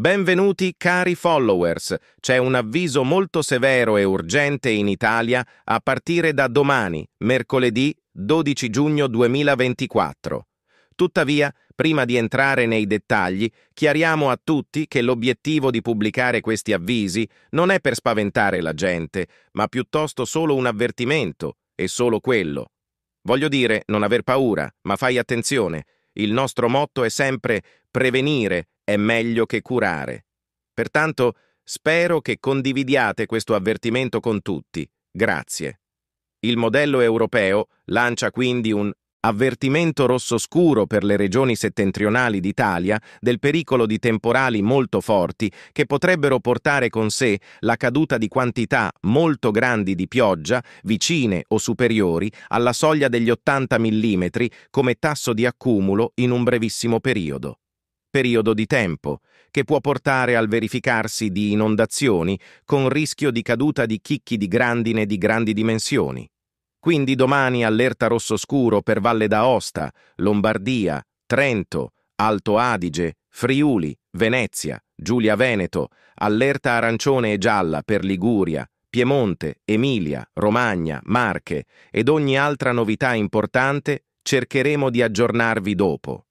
Benvenuti cari followers, c'è un avviso molto severo e urgente in Italia a partire da domani, mercoledì 12 giugno 2024. Tuttavia, prima di entrare nei dettagli, chiariamo a tutti che l'obiettivo di pubblicare questi avvisi non è per spaventare la gente, ma piuttosto solo un avvertimento, e solo quello. Voglio dire, non aver paura, ma fai attenzione. Il nostro motto è sempre prevenire è meglio che curare. Pertanto spero che condividiate questo avvertimento con tutti. Grazie. Il modello europeo lancia quindi un avvertimento rosso scuro per le regioni settentrionali d'Italia del pericolo di temporali molto forti che potrebbero portare con sé la caduta di quantità molto grandi di pioggia vicine o superiori alla soglia degli 80 mm come tasso di accumulo in un brevissimo periodo periodo di tempo, che può portare al verificarsi di inondazioni con rischio di caduta di chicchi di grandine di grandi dimensioni. Quindi domani allerta rosso scuro per Valle d'Aosta, Lombardia, Trento, Alto Adige, Friuli, Venezia, Giulia Veneto, allerta arancione e gialla per Liguria, Piemonte, Emilia, Romagna, Marche ed ogni altra novità importante cercheremo di aggiornarvi dopo.